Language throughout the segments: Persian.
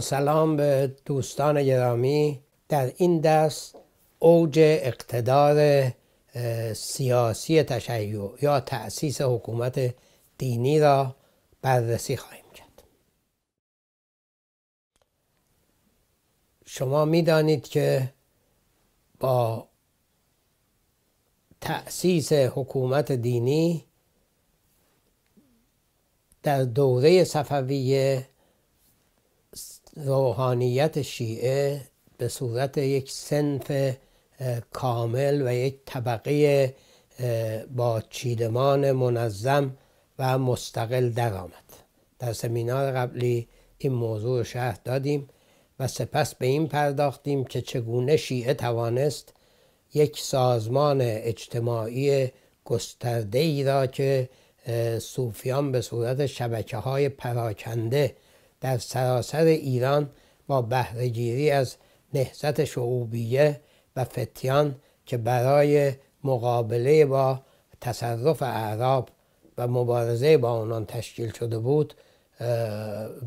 سلام به دوستان گرامی در این دست اوج اقتدار سیاسی تشیع یا تأسیس حکومت دینی را بررسی خواهیم کرد شما میدانید که با تأسیس حکومت دینی در دوره صفویه روحانیت شیعه به صورت یک سنف کامل و یک طبقه با چیدمان منظم و مستقل درآمد در سمینار قبلی این موضوع رو شرح دادیم و سپس به این پرداختیم که چگونه شیعه توانست یک سازمان اجتماعی گسترده ای را که صوفیان به صورت شبکه های پراکنده در سراسر ایران با بهرهگیری از نهزت شعوبیه و فتیان که برای مقابله با تصرف اعراب و مبارزه با آنان تشکیل شده بود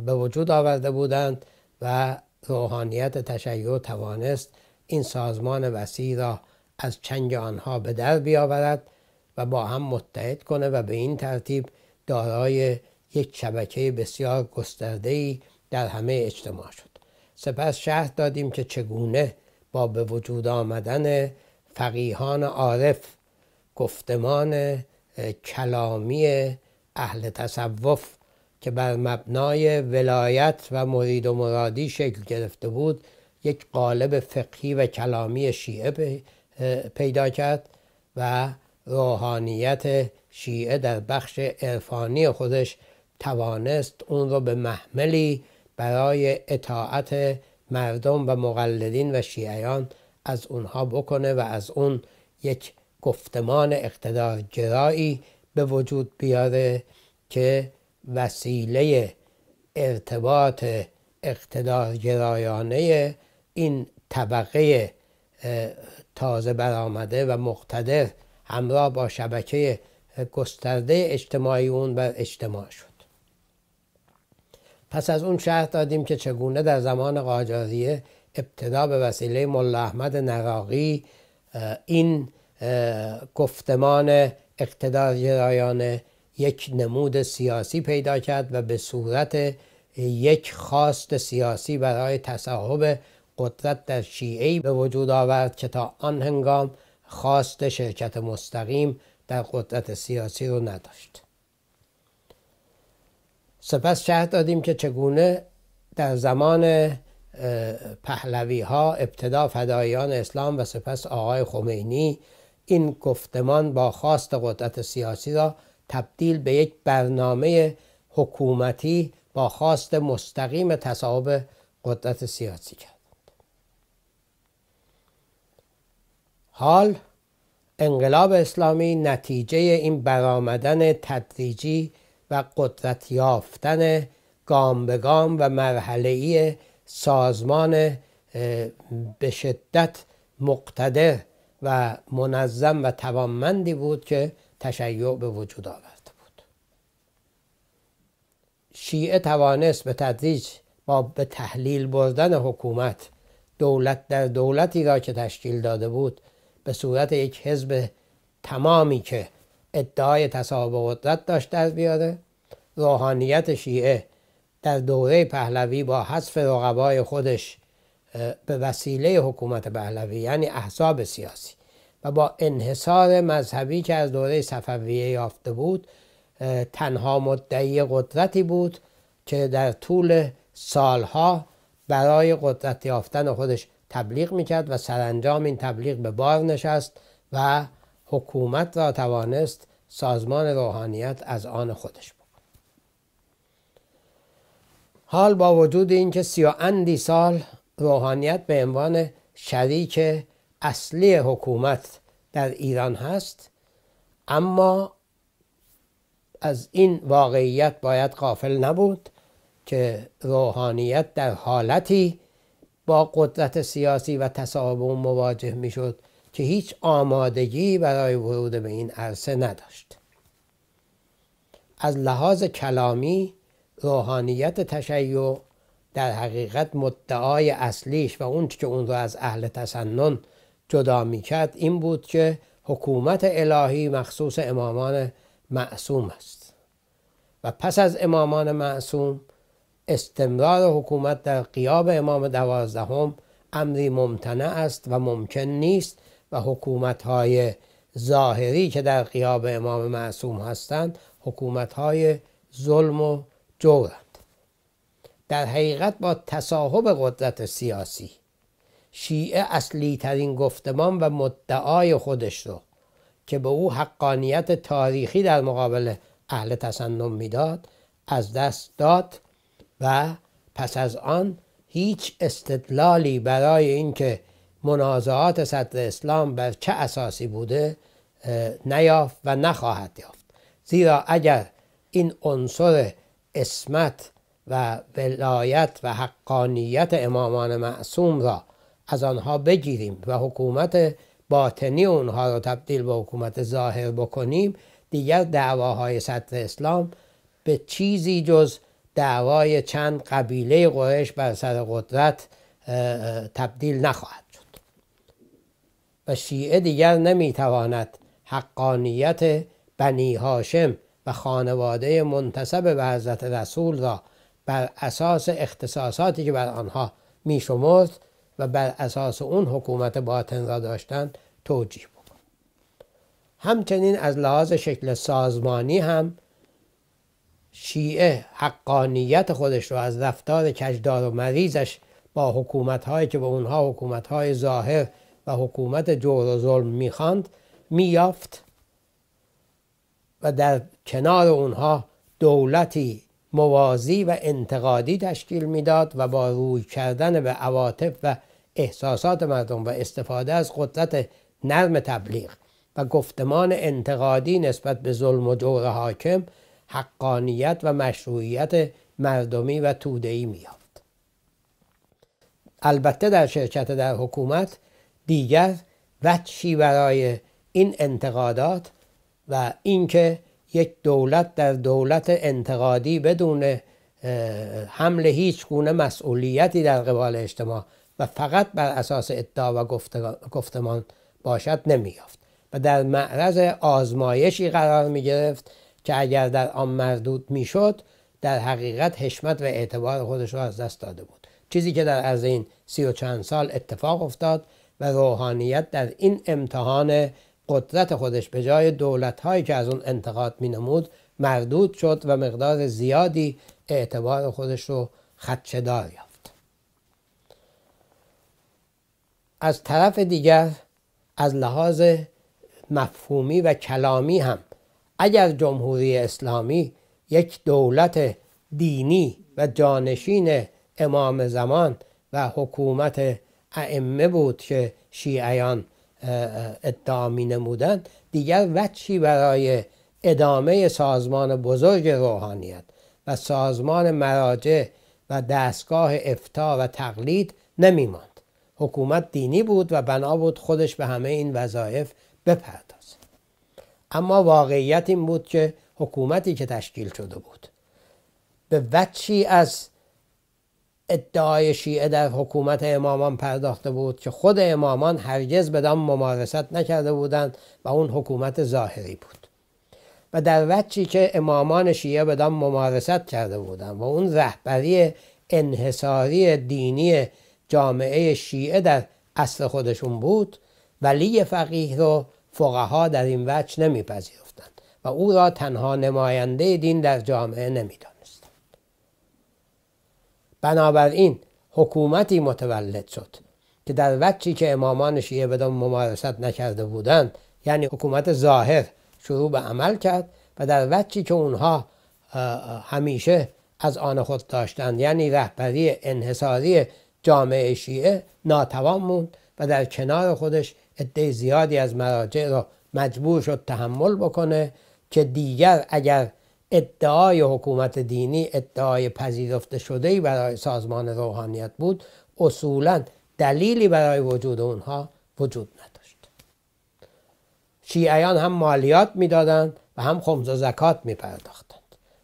به وجود آورده بودند و روحانیت تشیع توانست این سازمان وسیع را از چنگ آنها به در بیاورد و با هم متحد کنه و به این ترتیب دارای یک شبکه بسیار گسترده در همه اجتماع شد سپس شهر دادیم که چگونه با به وجود آمدن فقیهان عارف گفتمان کلامی اهل تصوف که بر مبنای ولایت و مرید و مرادی شکل گرفته بود یک قالب فقهی و کلامی شیعه پیدا کرد و روحانیت شیعه در بخش عرفانی خودش توانست اون رو به محملی برای اطاعت مردم و مقلدین و شیعیان از اونها بکنه و از اون یک گفتمان اقتدار جرایی به وجود بیاره که وسیله ارتباط اقتدارگرایانه این طبقه تازه برآمده و مقتدر همراه با شبکه گسترده اجتماعی اون بر اجتماع شد پس از اون شهر دادیم که چگونه در زمان قاجاریه ابتدا به وسیله ملا احمد نراقی این گفتمان جرایان یک نمود سیاسی پیدا کرد و به صورت یک خواست سیاسی برای تصاحب قدرت در شیعی به وجود آورد که تا آن هنگام خواست شرکت مستقیم در قدرت سیاسی رو نداشت. سپس شهر دادیم که چگونه در زمان پهلوی ها ابتدا فدایان اسلام و سپس آقای خمینی این گفتمان با خواست قدرت سیاسی را تبدیل به یک برنامه حکومتی با خواست مستقیم تصاحب قدرت سیاسی کرد. حال انقلاب اسلامی نتیجه این برآمدن تدریجی و قدرت یافتن گام به گام و مرحله ای سازمان به شدت مقتدر و منظم و توانمندی بود که تشیع به وجود آورده بود شیعه توانست به تدریج با به تحلیل بردن حکومت دولت در دولتی را که تشکیل داده بود به صورت یک حزب تمامی که ادعای تصاحب قدرت داشت در بیاره روحانیت شیعه در دوره پهلوی با حذف رقبای خودش به وسیله حکومت پهلوی یعنی احزاب سیاسی و با انحصار مذهبی که از دوره صفویه یافته بود تنها مدعی قدرتی بود که در طول سالها برای قدرت یافتن خودش تبلیغ میکرد و سرانجام این تبلیغ به بار نشست و حکومت را توانست سازمان روحانیت از آن خودش بکن. حال با وجود اینکه سی و سال روحانیت به عنوان شریک اصلی حکومت در ایران هست اما از این واقعیت باید قافل نبود که روحانیت در حالتی با قدرت سیاسی و تصاحب مواجه میشد که هیچ آمادگی برای ورود به این عرصه نداشت از لحاظ کلامی روحانیت تشیع در حقیقت مدعای اصلیش و اون که اون رو از اهل تسنن جدا می کرد این بود که حکومت الهی مخصوص امامان معصوم است و پس از امامان معصوم استمرار حکومت در قیاب امام دوازدهم امری ممتنع است و ممکن نیست و حکومت های ظاهری که در قیاب امام معصوم هستند حکومت های ظلم و جورند در حقیقت با تصاحب قدرت سیاسی شیعه اصلی ترین گفتمان و مدعای خودش رو که به او حقانیت تاریخی در مقابل اهل تصنم میداد از دست داد و پس از آن هیچ استدلالی برای اینکه منازعات صدر اسلام بر چه اساسی بوده نیافت و نخواهد یافت زیرا اگر این عنصر اسمت و ولایت و حقانیت امامان معصوم را از آنها بگیریم و حکومت باطنی اونها را تبدیل به حکومت ظاهر بکنیم دیگر دعواهای سطر اسلام به چیزی جز دعوای چند قبیله قرش بر سر قدرت تبدیل نخواهد و شیعه دیگر نمیتواند حقانیت بنی هاشم و خانواده منتصب به حضرت رسول را بر اساس اختصاصاتی که بر آنها میشمرد و بر اساس اون حکومت باطن را داشتند توجیه بکن همچنین از لحاظ شکل سازمانی هم شیعه حقانیت خودش رو از رفتار کجدار و مریضش با حکومت هایی که به اونها حکومت های ظاهر و حکومت جور و ظلم میخواند مییافت و در کنار اونها دولتی موازی و انتقادی تشکیل میداد و با روی کردن به عواطف و احساسات مردم و استفاده از قدرت نرم تبلیغ و گفتمان انتقادی نسبت به ظلم و جور حاکم حقانیت و مشروعیت مردمی و تودهی میافت البته در شرکت در حکومت دیگر وچی برای این انتقادات و اینکه یک دولت در دولت انتقادی بدون حمل هیچ گونه مسئولیتی در قبال اجتماع و فقط بر اساس ادعا و گفتمان باشد نمیافت و در معرض آزمایشی قرار می گرفت که اگر در آن مردود میشد در حقیقت حشمت و اعتبار خودش را از دست داده بود چیزی که در از این سی و چند سال اتفاق افتاد و روحانیت در این امتحان قدرت خودش به جای دولت هایی که از اون انتقاد می نمود مردود شد و مقدار زیادی اعتبار خودش رو خدشدار یافت از طرف دیگر از لحاظ مفهومی و کلامی هم اگر جمهوری اسلامی یک دولت دینی و جانشین امام زمان و حکومت ائمه بود که شیعیان ادعا می دیگر وچی برای ادامه سازمان بزرگ روحانیت و سازمان مراجع و دستگاه افتا و تقلید نمی ماند. حکومت دینی بود و بنا بود خودش به همه این وظایف بپردازد اما واقعیت این بود که حکومتی که تشکیل شده بود به وچی از ادعای شیعه در حکومت امامان پرداخته بود که خود امامان هرگز بدان ممارست نکرده بودند و اون حکومت ظاهری بود و در وقتی که امامان شیعه بدان ممارست کرده بودند و اون رهبری انحصاری دینی جامعه شیعه در اصل خودشون بود ولی فقیه رو فقها در این وجه نمیپذیرفتند و او را تنها نماینده دین در جامعه نمیداد بنابراین حکومتی متولد شد که در وقتی که امامان شیعه بدان ممارست نکرده بودند یعنی حکومت ظاهر شروع به عمل کرد و در وقتی که اونها همیشه از آن خود داشتند یعنی رهبری انحصاری جامعه شیعه ناتوان موند و در کنار خودش عده زیادی از مراجع را مجبور شد تحمل بکنه که دیگر اگر ادعای حکومت دینی ادعای پذیرفته شده برای سازمان روحانیت بود اصولا دلیلی برای وجود اونها وجود نداشت شیعیان هم مالیات میدادند و هم خمس و زکات پرداختند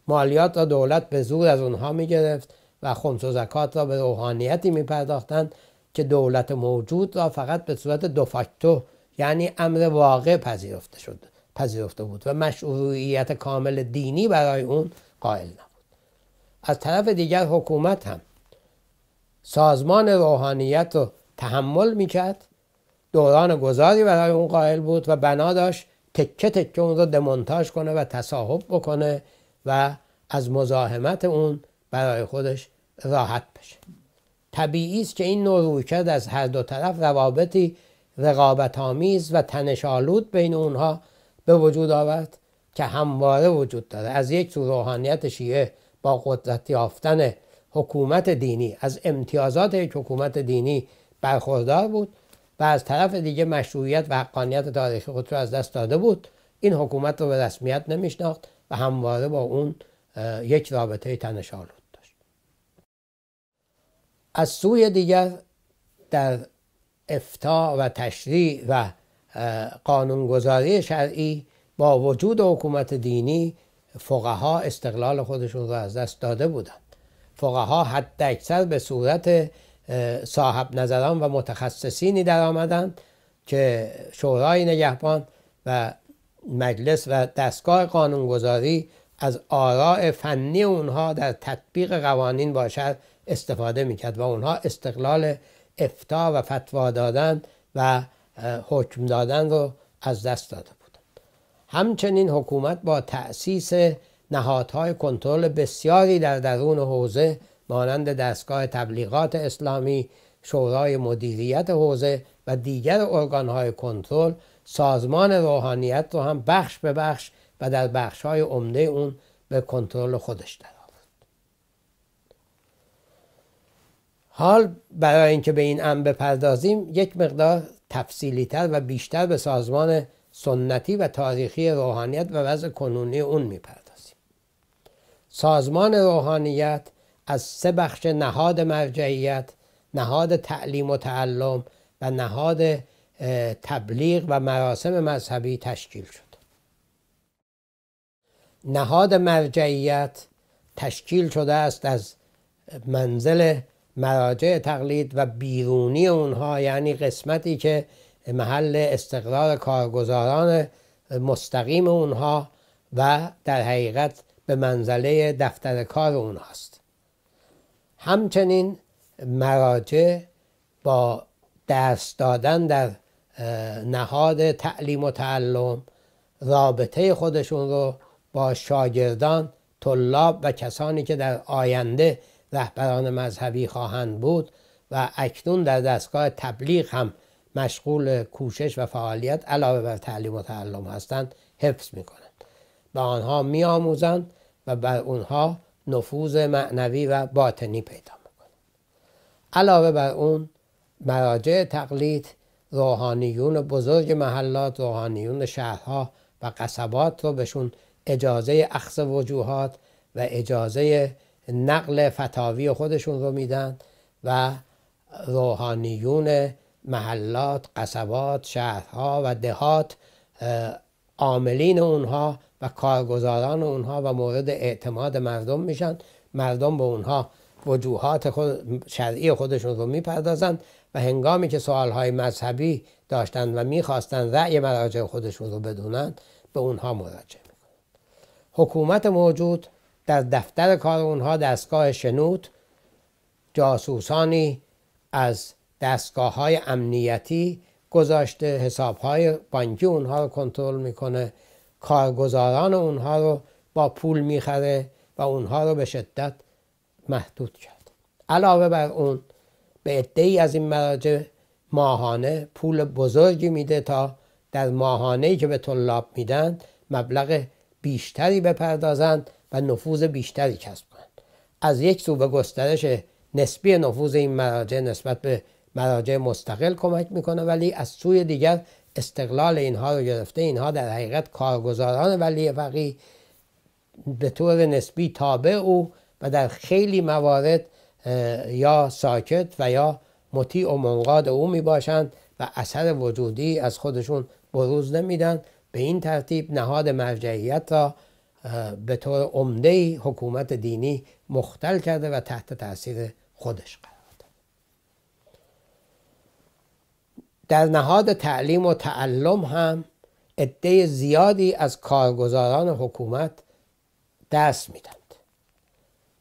مالیات را دولت به زور از اونها گرفت و خمس و زکات را به روحانیتی پرداختند که دولت موجود را فقط به صورت دو یعنی امر واقع پذیرفته شده پذیرفته بود و مشروعیت کامل دینی برای اون قائل نبود از طرف دیگر حکومت هم سازمان روحانیت رو تحمل میکرد دوران گذاری برای اون قائل بود و بنا داشت تکه تکه اون رو دمونتاژ کنه و تصاحب بکنه و از مزاحمت اون برای خودش راحت بشه طبیعی است که این نوع کرد از هر دو طرف روابطی رقابت آمیز و تنش آلود بین اونها به وجود آورد که همواره وجود داره از یک سو روحانیت شیعه با قدرت یافتن حکومت دینی از امتیازات یک حکومت دینی برخوردار بود و از طرف دیگه مشروعیت و حقانیت تاریخی خود رو از دست داده بود این حکومت رو به رسمیت نمیشناخت و همواره با اون یک رابطه آلود داشت از سوی دیگر در افتا و تشریع و قانونگذاری شرعی با وجود حکومت دینی فقها استقلال خودشون را از دست داده بودند فقها حد اکثر به صورت صاحب نظران و متخصصینی در آمدند که شورای نگهبان و مجلس و دستگاه قانونگذاری از آراء فنی اونها در تطبیق قوانین باشد استفاده میکرد و اونها استقلال افتا و فتوا دادن و حکم دادن رو از دست داده بود همچنین حکومت با تأسیس نهادهای کنترل بسیاری در درون حوزه مانند دستگاه تبلیغات اسلامی شورای مدیریت حوزه و دیگر ارگانهای کنترل سازمان روحانیت رو هم بخش به بخش و در بخشهای عمده اون به کنترل خودش درآورد حال برای اینکه به این امر بپردازیم یک مقدار تفصیلیتر و بیشتر به سازمان سنتی و تاریخی روحانیت و وضع کنونی اون میپردازیم سازمان روحانیت از سه بخش نهاد مرجعیت نهاد تعلیم و تعلم و نهاد تبلیغ و مراسم مذهبی تشکیل شد نهاد مرجعیت تشکیل شده است از منزل مراجع تقلید و بیرونی اونها یعنی قسمتی که محل استقرار کارگزاران مستقیم اونها و در حقیقت به منزله دفتر کار اونهاست همچنین مراجع با درس دادن در نهاد تعلیم و تعلم رابطه خودشون رو با شاگردان طلاب و کسانی که در آینده رهبران مذهبی خواهند بود و اکنون در دستگاه تبلیغ هم مشغول کوشش و فعالیت علاوه بر تعلیم و تعلم هستند حفظ می کنند به آنها می و بر اونها نفوذ معنوی و باطنی پیدا میکنند علاوه بر اون مراجع تقلید روحانیون بزرگ محلات روحانیون شهرها و قصبات رو بهشون اجازه اخذ وجوهات و اجازه نقل فتاوی خودشون رو میدن و روحانیون محلات، قصبات، شهرها و دهات عاملین اونها و کارگزاران اونها و مورد اعتماد مردم میشن مردم به اونها وجوهات خود شرعی خودشون رو میپردازند و هنگامی که سوالهای مذهبی داشتند و میخواستند رأی مراجع خودشون رو بدونن به اونها مراجعه میکنن حکومت موجود در دفتر کار اونها دستگاه شنود جاسوسانی از دستگاه های امنیتی گذاشته حساب های بانکی اونها رو کنترل میکنه کارگزاران اونها رو با پول میخره و اونها رو به شدت محدود کرد علاوه بر اون به عده از این مراجع ماهانه پول بزرگی میده تا در ماهانه که به طلاب میدن مبلغ بیشتری بپردازند و نفوذ بیشتری کسب کنند از یک سو به گسترش نسبی نفوذ این مراجع نسبت به مراجع مستقل کمک میکنه ولی از سوی دیگر استقلال اینها رو گرفته اینها در حقیقت کارگزاران ولی فقی به طور نسبی تابع او و در خیلی موارد یا ساکت و یا مطیع و منقاد او میباشند و اثر وجودی از خودشون بروز نمیدن به این ترتیب نهاد مرجعیت را به طور عمده حکومت دینی مختل کرده و تحت تاثیر خودش قرار داده در نهاد تعلیم و تعلم هم عده زیادی از کارگزاران حکومت درس میدند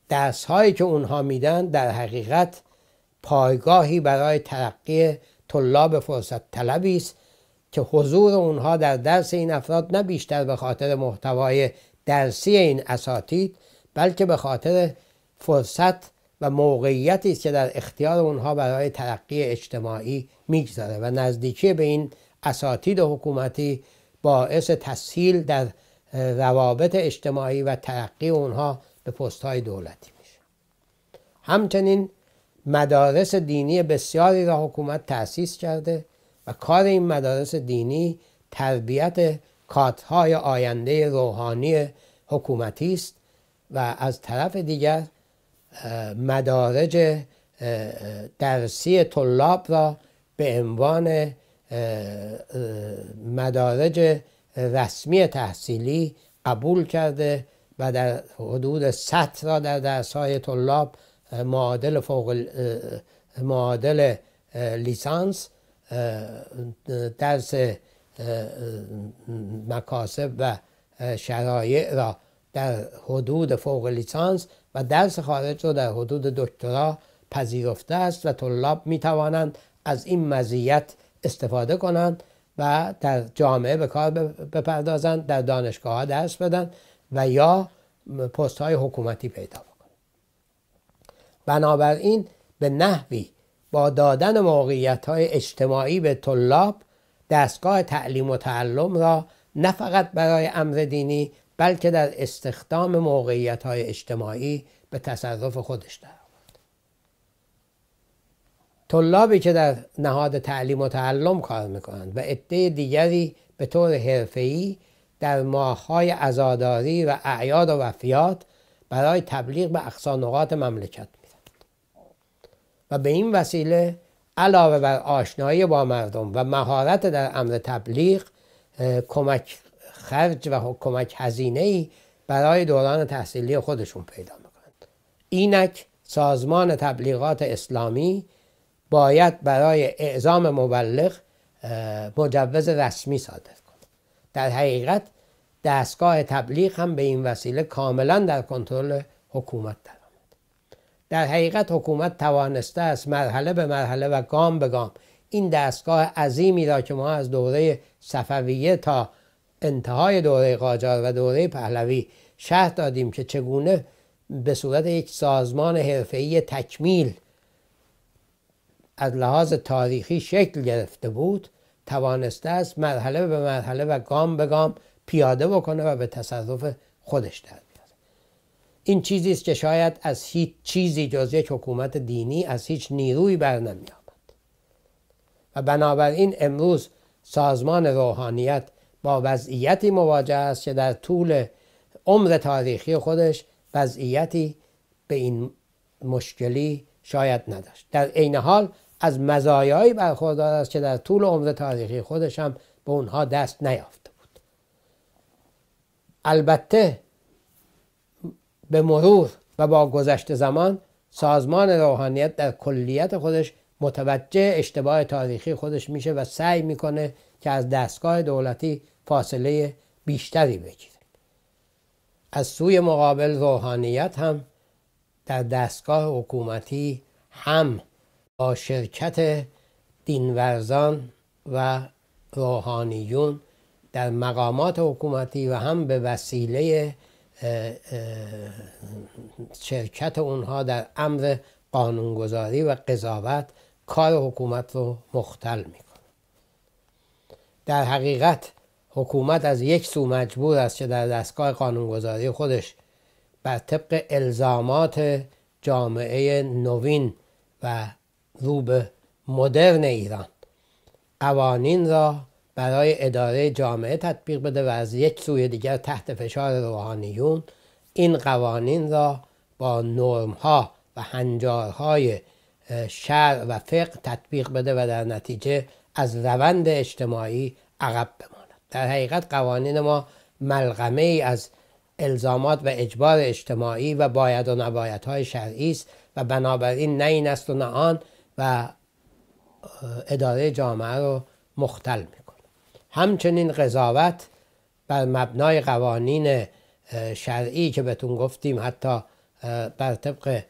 درس هایی که اونها میدن در حقیقت پایگاهی برای ترقی طلاب فرصت طلبی است که حضور اونها در درس این افراد نه بیشتر به خاطر محتوای درسی این اساتید بلکه به خاطر فرصت و موقعیتی است که در اختیار اونها برای ترقی اجتماعی میگذاره و نزدیکی به این اساتید حکومتی باعث تسهیل در روابط اجتماعی و ترقی اونها به پستهای دولتی میشه همچنین مدارس دینی بسیاری را حکومت تأسیس کرده و کار این مدارس دینی تربیت کاتهای آینده روحانی حکومتی است و از طرف دیگر مدارج درسی طلاب را به عنوان مدارج رسمی تحصیلی قبول کرده و در حدود 100 را در درسهای طلاب معادل فوق معادل لیسانس درس مکاسب و شرایع را در حدود فوق لیسانس و درس خارج را در حدود دکترا پذیرفته است و طلاب می توانند از این مزیت استفاده کنند و در جامعه به کار بپردازند در دانشگاه ها درس بدن و یا پست های حکومتی پیدا بکنند بنابراین به نحوی با دادن موقعیت های اجتماعی به طلاب دستگاه تعلیم و تعلم را نه فقط برای امر دینی بلکه در استخدام موقعیت های اجتماعی به تصرف خودش دارد طلابی که در نهاد تعلیم و تعلم کار میکنند و عده دیگری به طور حرفه‌ای در ماههای عزاداری و اعیاد و وفیات برای تبلیغ به اقصا مملکت میرند و به این وسیله علاوه بر آشنایی با مردم و مهارت در امر تبلیغ کمک خرج و کمک هزینه ای برای دوران تحصیلی خودشون پیدا میکنند اینک سازمان تبلیغات اسلامی باید برای اعزام مبلغ مجوز رسمی صادر کنه در حقیقت دستگاه تبلیغ هم به این وسیله کاملا در کنترل حکومت دارد در حقیقت حکومت توانسته است مرحله به مرحله و گام به گام این دستگاه عظیمی را که ما از دوره صفویه تا انتهای دوره قاجار و دوره پهلوی شهر دادیم که چگونه به صورت یک سازمان حرفه‌ای تکمیل از لحاظ تاریخی شکل گرفته بود توانسته است مرحله به مرحله و گام به گام پیاده بکنه و به تصرف خودش در این چیزی است که شاید از هیچ چیزی جز یک حکومت دینی از هیچ نیروی بر نمی آمد و بنابراین امروز سازمان روحانیت با وضعیتی مواجه است که در طول عمر تاریخی خودش وضعیتی به این مشکلی شاید نداشت در عین حال از مزایایی برخوردار است که در طول عمر تاریخی خودش هم به اونها دست نیافته بود البته به مرور و با گذشت زمان سازمان روحانیت در کلیت خودش متوجه اشتباه تاریخی خودش میشه و سعی میکنه که از دستگاه دولتی فاصله بیشتری بگیره از سوی مقابل روحانیت هم در دستگاه حکومتی هم با شرکت دینورزان و روحانیون در مقامات حکومتی و هم به وسیله شرکت اونها در امر قانونگذاری و قضاوت کار حکومت رو مختل میکنه در حقیقت حکومت از یک سو مجبور است که در دستگاه قانونگذاری خودش بر طبق الزامات جامعه نوین و روبه مدرن ایران قوانین را برای اداره جامعه تطبیق بده و از یک سوی دیگر تحت فشار روحانیون این قوانین را با ها و هنجارهای شر و فقه تطبیق بده و در نتیجه از روند اجتماعی عقب بماند در حقیقت قوانین ما ملغمه ای از الزامات و اجبار اجتماعی و باید و نبایدهای شرعی است و بنابراین نه این است و نه آن و اداره جامعه رو مختل می همچنین قضاوت بر مبنای قوانین شرعی که بهتون گفتیم حتی بر طبق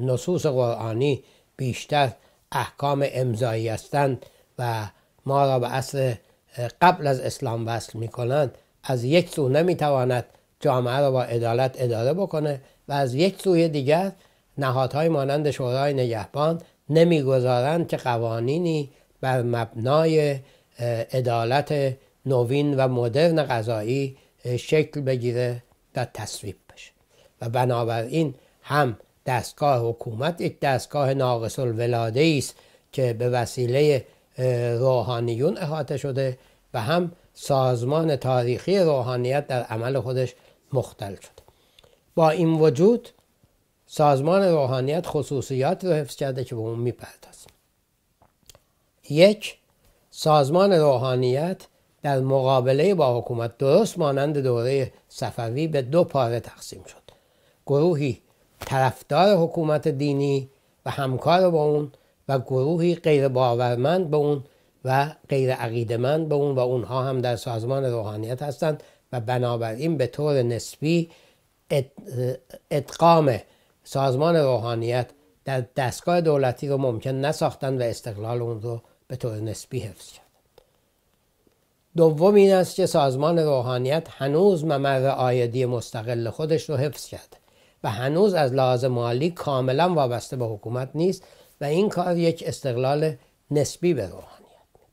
نصوص قرآنی بیشتر احکام امضایی هستند و ما را به اصل قبل از اسلام وصل می کنند از یک سو نمیتواند جامعه را با عدالت اداره بکنه و از یک سوی دیگر نهادهای مانند شورای نگهبان نمیگذارند که قوانینی بر مبنای عدالت نوین و مدرن غذایی شکل بگیره و تصویب بشه و بنابراین هم دستگاه حکومت یک دستگاه ناقص الولاده است که به وسیله روحانیون احاطه شده و هم سازمان تاریخی روحانیت در عمل خودش مختل شده با این وجود سازمان روحانیت خصوصیات رو حفظ کرده که به اون میپرد یک سازمان روحانیت در مقابله با حکومت درست مانند دوره صفوی به دو پاره تقسیم شد گروهی طرفدار حکومت دینی و همکار با اون و گروهی غیر باورمند به اون و غیر عقیدمند به اون و اونها هم در سازمان روحانیت هستند و بنابراین به طور نسبی ادغام سازمان روحانیت در دستگاه دولتی رو ممکن نساختند و استقلال اون رو به طور نسبی حفظ شد دوم این است که سازمان روحانیت هنوز ممر آیدی مستقل خودش رو حفظ کرد و هنوز از لحاظ مالی کاملا وابسته به حکومت نیست و این کار یک استقلال نسبی به روحانیت میده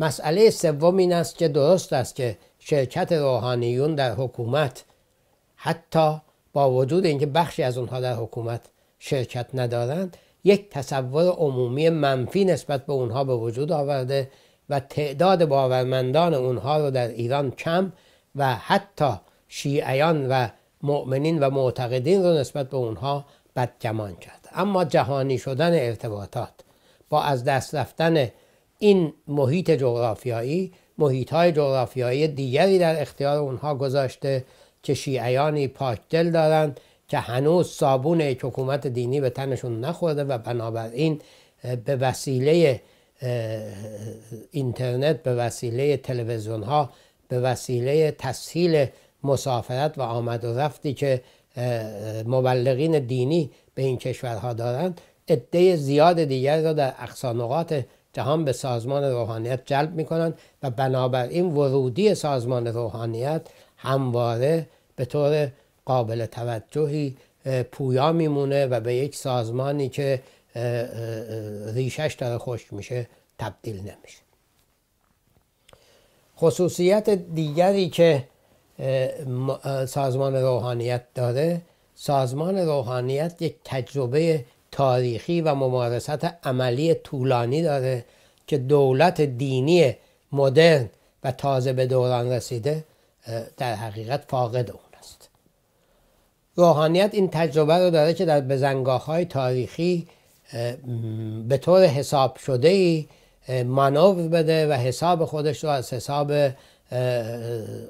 مسئله سوم این است که درست است که شرکت روحانیون در حکومت حتی با وجود اینکه بخشی از اونها در حکومت شرکت ندارند یک تصور عمومی منفی نسبت به اونها به وجود آورده و تعداد باورمندان اونها رو در ایران کم و حتی شیعیان و مؤمنین و معتقدین رو نسبت به اونها بدگمان کرد اما جهانی شدن ارتباطات با از دست رفتن این محیط جغرافیایی محیط های جغرافیایی دیگری در اختیار اونها گذاشته که شیعیانی پاکدل دارند که هنوز صابون حکومت دینی به تنشون نخورده و بنابراین به وسیله اینترنت به وسیله تلویزیون ها به وسیله تسهیل مسافرت و آمد و رفتی که مبلغین دینی به این کشورها دارند عده زیاد دیگر را در اقصانقات جهان به سازمان روحانیت جلب می کنند و بنابراین ورودی سازمان روحانیت همواره به طور قابل توجهی پویا میمونه و به یک سازمانی که ریشش داره خشک میشه تبدیل نمیشه خصوصیت دیگری که سازمان روحانیت داره سازمان روحانیت یک تجربه تاریخی و ممارست عملی طولانی داره که دولت دینی مدرن و تازه به دوران رسیده در حقیقت فاقد روحانیت این تجربه رو داره که در بزنگاه های تاریخی به طور حساب شده ای مانور بده و حساب خودش رو از حساب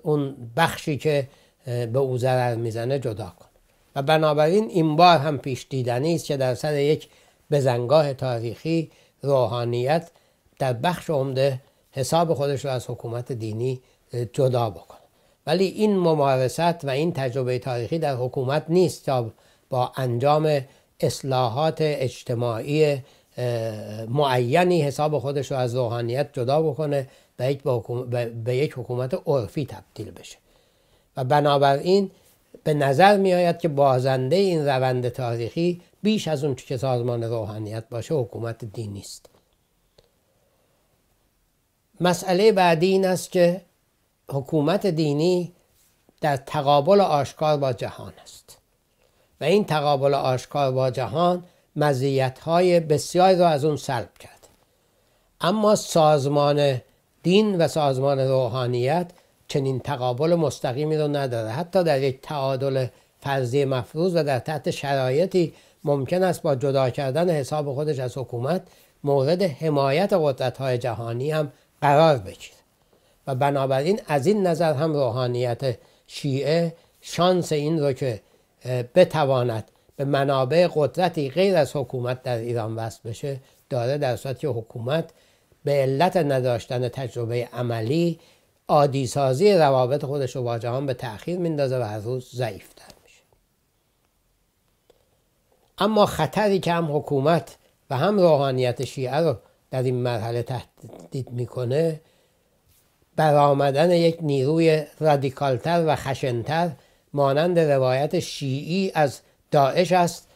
اون بخشی که به او ضرر میزنه جدا کنه و بنابراین این بار هم پیش دیدنی است که در سر یک بزنگاه تاریخی روحانیت در بخش عمده حساب خودش رو از حکومت دینی جدا بکنه ولی این ممارست و این تجربه تاریخی در حکومت نیست تا با انجام اصلاحات اجتماعی معینی حساب خودش رو از روحانیت جدا بکنه به یک, به یک حکومت عرفی تبدیل بشه و بنابراین به نظر می آید که بازنده این روند تاریخی بیش از اون که سازمان روحانیت باشه حکومت دینی است مسئله بعدی این است که حکومت دینی در تقابل آشکار با جهان است و این تقابل آشکار با جهان مزیت های بسیاری را از اون سلب کرد اما سازمان دین و سازمان روحانیت چنین تقابل مستقیمی رو نداره حتی در یک تعادل فرضی مفروض و در تحت شرایطی ممکن است با جدا کردن حساب خودش از حکومت مورد حمایت قدرت های جهانی هم قرار بگیره و بنابراین از این نظر هم روحانیت شیعه شانس این رو که بتواند به منابع قدرتی غیر از حکومت در ایران وصل بشه داره در صورتی که حکومت به علت نداشتن تجربه عملی عادیسازی روابط خودش رو با جهان به تأخیر میندازه و هر روز ضعیفتر میشه اما خطری که هم حکومت و هم روحانیت شیعه رو در این مرحله تهدید میکنه برآمدن یک نیروی رادیکالتر و خشنتر مانند روایت شیعی از داعش است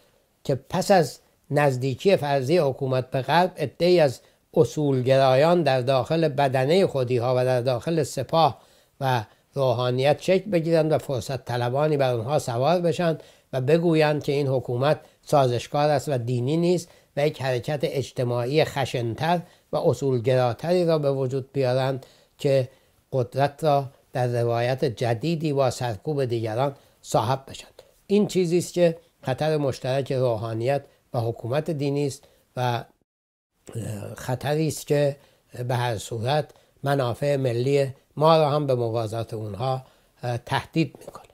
که پس از نزدیکی فرضی حکومت به غرب ادهی از اصولگرایان در داخل بدنه خودی ها و در داخل سپاه و روحانیت شکل بگیرند و فرصت طلبانی بر آنها سوار بشند و بگویند که این حکومت سازشکار است و دینی نیست و یک حرکت اجتماعی خشنتر و اصولگراتری را به وجود بیارند که قدرت را در روایت جدیدی با سرکوب دیگران صاحب بشد این چیزی است که خطر مشترک روحانیت و حکومت دینی است و خطری است که به هر صورت منافع ملی ما را هم به موازات اونها تهدید میکنه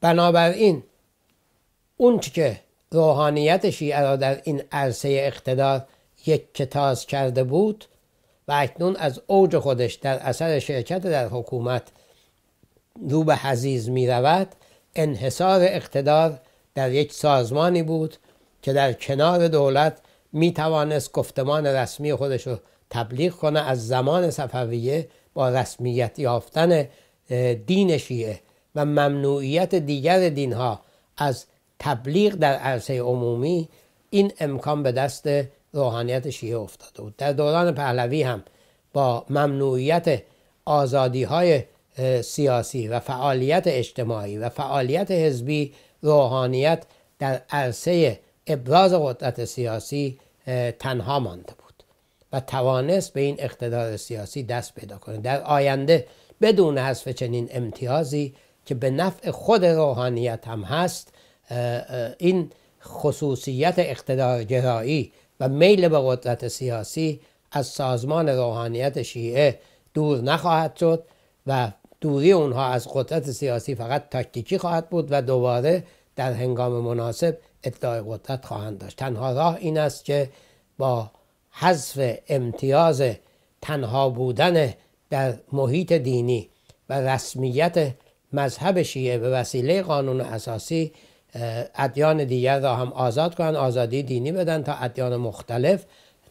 بنابراین اون که روحانیت شیعه را در این عرصه اقتدار یک کتاز کرده بود و اکنون از اوج خودش در اثر شرکت در حکومت رو به حزیز می رود انحصار اقتدار در یک سازمانی بود که در کنار دولت می توانست گفتمان رسمی خودش رو تبلیغ کنه از زمان صفویه با رسمیت یافتن دین شیعه و ممنوعیت دیگر دینها از تبلیغ در عرصه عمومی این امکان به دست روحانیت شیعه افتاده بود در دوران پهلوی هم با ممنوعیت آزادی های سیاسی و فعالیت اجتماعی و فعالیت حزبی روحانیت در عرصه ابراز قدرت سیاسی تنها مانده بود و توانست به این اقتدار سیاسی دست پیدا کنه در آینده بدون حذف چنین امتیازی که به نفع خود روحانیت هم هست این خصوصیت اقتدار جرایی و میل به قدرت سیاسی از سازمان روحانیت شیعه دور نخواهد شد و دوری اونها از قدرت سیاسی فقط تاکتیکی خواهد بود و دوباره در هنگام مناسب ادعای قدرت خواهند داشت تنها راه این است که با حذف امتیاز تنها بودن در محیط دینی و رسمیت مذهب شیعه به وسیله قانون اساسی ادیان دیگر را هم آزاد کنند آزادی دینی بدن تا ادیان مختلف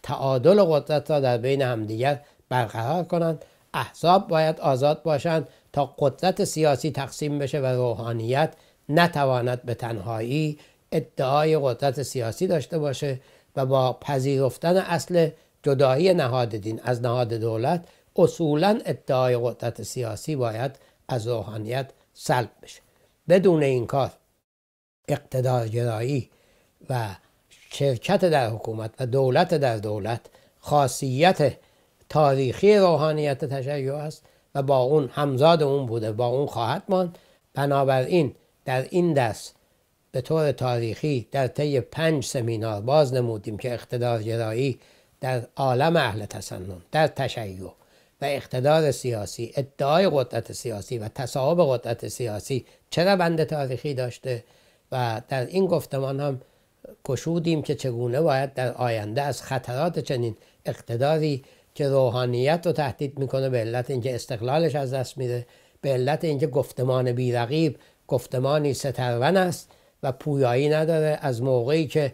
تعادل قدرت را در بین همدیگر برقرار کنند احزاب باید آزاد باشند تا قدرت سیاسی تقسیم بشه و روحانیت نتواند به تنهایی ادعای قدرت سیاسی داشته باشه و با پذیرفتن اصل جدایی نهاد دین از نهاد دولت اصولا ادعای قدرت سیاسی باید از روحانیت سلب بشه بدون این کار اقتدارگرایی و شرکت در حکومت و دولت در دولت خاصیت تاریخی روحانیت تشیع است و با اون همزاد اون بوده با اون خواهد ماند بنابراین در این دست به طور تاریخی در طی پنج سمینار باز نمودیم که اقتدارگرایی در عالم اهل تسنن در تشیع و اقتدار سیاسی ادعای قدرت سیاسی و تصاحب قدرت سیاسی چرا بند تاریخی داشته و در این گفتمان هم کشودیم که چگونه باید در آینده از خطرات چنین اقتداری که روحانیت رو تهدید میکنه به علت اینکه استقلالش از دست میره به علت اینکه گفتمان بیرقیب گفتمانی سترون است و پویایی نداره از موقعی که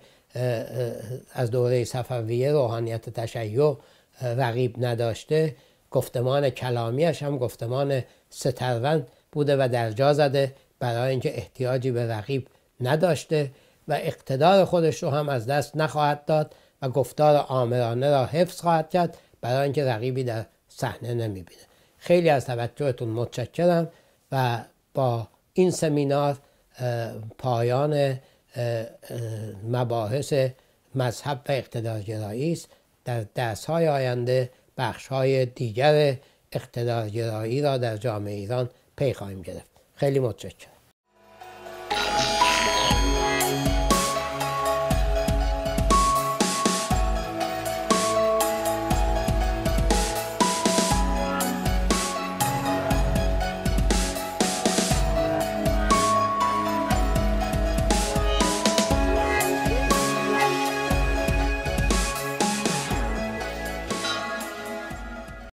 از دوره صفویه روحانیت تشیع رقیب نداشته گفتمان کلامیش هم گفتمان سترون بوده و در زده برای اینکه احتیاجی به رقیب نداشته و اقتدار خودش رو هم از دست نخواهد داد و گفتار آمرانه را حفظ خواهد کرد برای اینکه رقیبی در صحنه نمیبینه خیلی از توجهتون متشکرم و با این سمینار پایان مباحث مذهب و اقتدارگرایی است در درس آینده بخش های دیگر اقتدارگرایی را در جامعه ایران پی خواهیم گرفت خیلی متشکرم